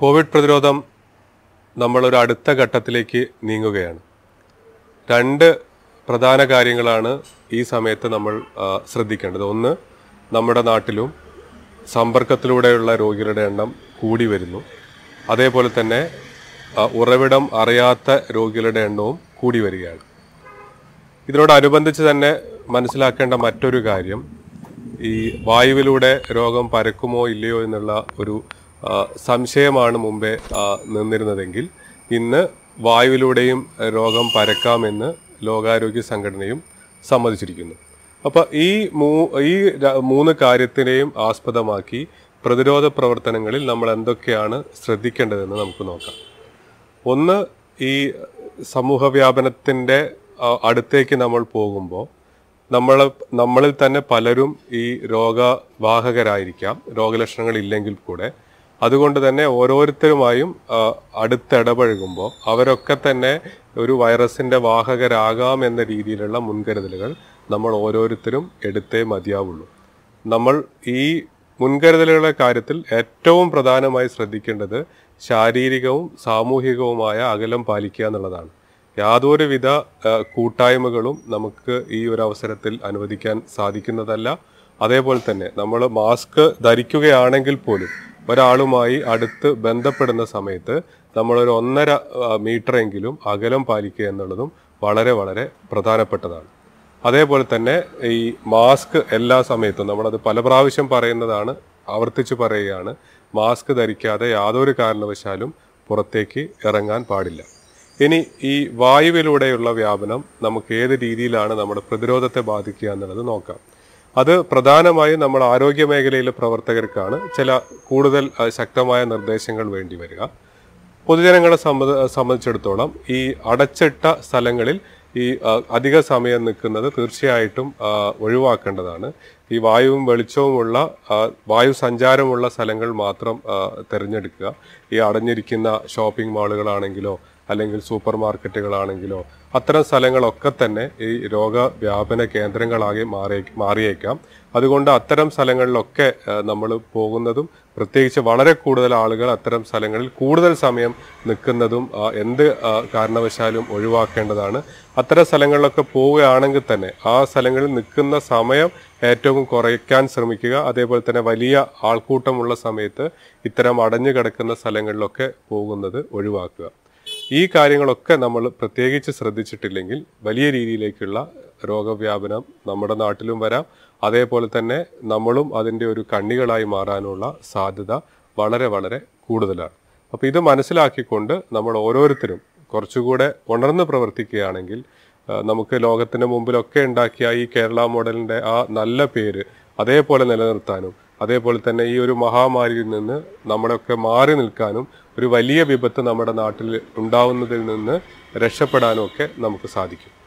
Covid പ്രതിരോധം നമ്മളൊരു അടുത്ത ഘട്ടത്തിലേക്ക് നീങ്ങുകയാണ് രണ്ട് പ്രധാന കാര്യങ്ങളാണ് ഈ സമയത്ത് നമ്മൾ ശ്രദ്ധിക്കേണ്ടത് ഒന്ന് നമ്മുടെ നാട്ടിലും സമ്പർക്കത്തിലൂടെയുള്ള രോഗികളുടെ എണ്ണം കൂടി വരുന്നു അതേപോലെ തന്നെ ഉറവിടം അറിയാത്ത രോഗികളുടെ എണ്ണവും കൂടി വരികയാണ് ഇതിനോടനുബന്ധിച്ച് തന്നെ മനസ്സിലാക്കേണ്ട മറ്റൊരു കാര്യം ഈ വായുവിലൂടെ രോഗം പരക്കുമോ ഇല്ലയോ എന്നുള്ള ഒരു സംശയമാണ് മുമ്പേ നിന്നിരുന്നതെങ്കിൽ ഇന്ന് വായുവിലൂടെയും രോഗം പരക്കാമെന്ന് ലോകാരോഗ്യ സംഘടനയും സമ്മതിച്ചിരിക്കുന്നു അപ്പോൾ ഈ മൂ ഈ മൂന്ന് കാര്യത്തിനെയും ആസ്പദമാക്കി പ്രതിരോധ പ്രവർത്തനങ്ങളിൽ നമ്മൾ എന്തൊക്കെയാണ് ശ്രദ്ധിക്കേണ്ടതെന്ന് നമുക്ക് നോക്കാം ഒന്ന് ഈ സമൂഹ വ്യാപനത്തിൻ്റെ അടുത്തേക്ക് നമ്മൾ പോകുമ്പോൾ നമ്മൾ നമ്മളിൽ തന്നെ പലരും ഈ രോഗവാഹകരായിരിക്കാം രോഗലക്ഷണങ്ങൾ ഇല്ലെങ്കിൽ കൂടെ അതുകൊണ്ട് തന്നെ ഓരോരുത്തരുമായും അടുത്തിടപഴകുമ്പോൾ അവരൊക്കെ തന്നെ ഒരു വൈറസിൻ്റെ വാഹകരാകാം എന്ന രീതിയിലുള്ള മുൻകരുതലുകൾ നമ്മൾ ഓരോരുത്തരും എടുത്തേ മതിയാവുള്ളൂ നമ്മൾ ഈ മുൻകരുതലുകളുടെ കാര്യത്തിൽ ഏറ്റവും പ്രധാനമായി ശ്രദ്ധിക്കേണ്ടത് ശാരീരികവും സാമൂഹികവുമായ അകലം പാലിക്കുക എന്നുള്ളതാണ് യാതൊരുവിധ കൂട്ടായ്മകളും നമുക്ക് ഈ ഒരു അവസരത്തിൽ അനുവദിക്കാൻ സാധിക്കുന്നതല്ല അതേപോലെ തന്നെ നമ്മൾ മാസ്ക് ധരിക്കുകയാണെങ്കിൽ പോലും ഒരാളുമായി അടുത്ത് ബന്ധപ്പെടുന്ന സമയത്ത് നമ്മളൊരു ഒന്നര മീറ്ററെങ്കിലും അകലം പാലിക്കുക എന്നുള്ളതും വളരെ വളരെ പ്രധാനപ്പെട്ടതാണ് അതേപോലെ തന്നെ ഈ മാസ്ക് എല്ലാ സമയത്തും നമ്മളത് പല പ്രാവശ്യം പറയുന്നതാണ് ആവർത്തിച്ച് പറയുകയാണ് മാസ്ക് ധരിക്കാതെ യാതൊരു കാരണവശാലും പുറത്തേക്ക് ഇറങ്ങാൻ പാടില്ല ഇനി ഈ വായുവിലൂടെയുള്ള വ്യാപനം നമുക്ക് ഏത് രീതിയിലാണ് നമ്മുടെ പ്രതിരോധത്തെ ബാധിക്കുക എന്നുള്ളത് നോക്കാം അത് പ്രധാനമായും നമ്മൾ ആരോഗ്യ മേഖലയിലെ പ്രവർത്തകർക്കാണ് ചില കൂടുതൽ ശക്തമായ നിർദ്ദേശങ്ങൾ വേണ്ടി വരിക പൊതുജനങ്ങളെ സംബന്ധിച്ചിടത്തോളം ഈ അടച്ചിട്ട സ്ഥലങ്ങളിൽ ഈ അധിക സമയം നിൽക്കുന്നത് തീർച്ചയായിട്ടും ഒഴിവാക്കേണ്ടതാണ് ഈ വായുവും വെളിച്ചവുമുള്ള വായു സഞ്ചാരമുള്ള സ്ഥലങ്ങൾ മാത്രം തിരഞ്ഞെടുക്കുക ഈ അടഞ്ഞിരിക്കുന്ന ഷോപ്പിംഗ് മാളുകളാണെങ്കിലോ അല്ലെങ്കിൽ സൂപ്പർ മാർക്കറ്റുകളാണെങ്കിലോ അത്തരം സ്ഥലങ്ങളൊക്കെ തന്നെ ഈ രോഗവ്യാപന കേന്ദ്രങ്ങളാകെ മാറി മാറിയേക്കാം അതുകൊണ്ട് അത്തരം സ്ഥലങ്ങളിലൊക്കെ നമ്മൾ പോകുന്നതും പ്രത്യേകിച്ച് വളരെ കൂടുതൽ ആളുകൾ അത്തരം സ്ഥലങ്ങളിൽ കൂടുതൽ സമയം നിൽക്കുന്നതും എന്ത് കാരണവശാലും ഒഴിവാക്കേണ്ടതാണ് അത്തരം സ്ഥലങ്ങളിലൊക്കെ പോവുകയാണെങ്കിൽ തന്നെ ആ സ്ഥലങ്ങളിൽ നിൽക്കുന്ന സമയം ഏറ്റവും കുറയ്ക്കാൻ ശ്രമിക്കുക അതേപോലെ തന്നെ വലിയ ആൾക്കൂട്ടമുള്ള സമയത്ത് ഇത്തരം അടഞ്ഞു കിടക്കുന്ന സ്ഥലങ്ങളിലൊക്കെ പോകുന്നത് ഒഴിവാക്കുക ഈ കാര്യങ്ങളൊക്കെ നമ്മൾ പ്രത്യേകിച്ച് ശ്രദ്ധിച്ചിട്ടില്ലെങ്കിൽ വലിയ രീതിയിലേക്കുള്ള രോഗവ്യാപനം നമ്മുടെ നാട്ടിലും വരാം അതേപോലെ തന്നെ നമ്മളും അതിൻ്റെ ഒരു കണ്ണികളായി മാറാനുള്ള സാധ്യത വളരെ വളരെ കൂടുതലാണ് അപ്പോൾ ഇത് മനസ്സിലാക്കിക്കൊണ്ട് നമ്മൾ ഓരോരുത്തരും കുറച്ചുകൂടെ ഉണർന്ന് പ്രവർത്തിക്കുകയാണെങ്കിൽ നമുക്ക് ലോകത്തിന് മുമ്പിലൊക്കെ ഉണ്ടാക്കിയ ഈ കേരള മോഡലിൻ്റെ ആ നല്ല പേര് അതേപോലെ നിലനിർത്താനും അതേപോലെ തന്നെ ഈ ഒരു മഹാമാരിയിൽ നിന്ന് നമ്മളൊക്കെ മാറി നിൽക്കാനും ഒരു വലിയ വിപത്ത് നമ്മുടെ നാട്ടിൽ ഉണ്ടാവുന്നതിൽ നിന്ന് രക്ഷപ്പെടാനും ഒക്കെ നമുക്ക് സാധിക്കും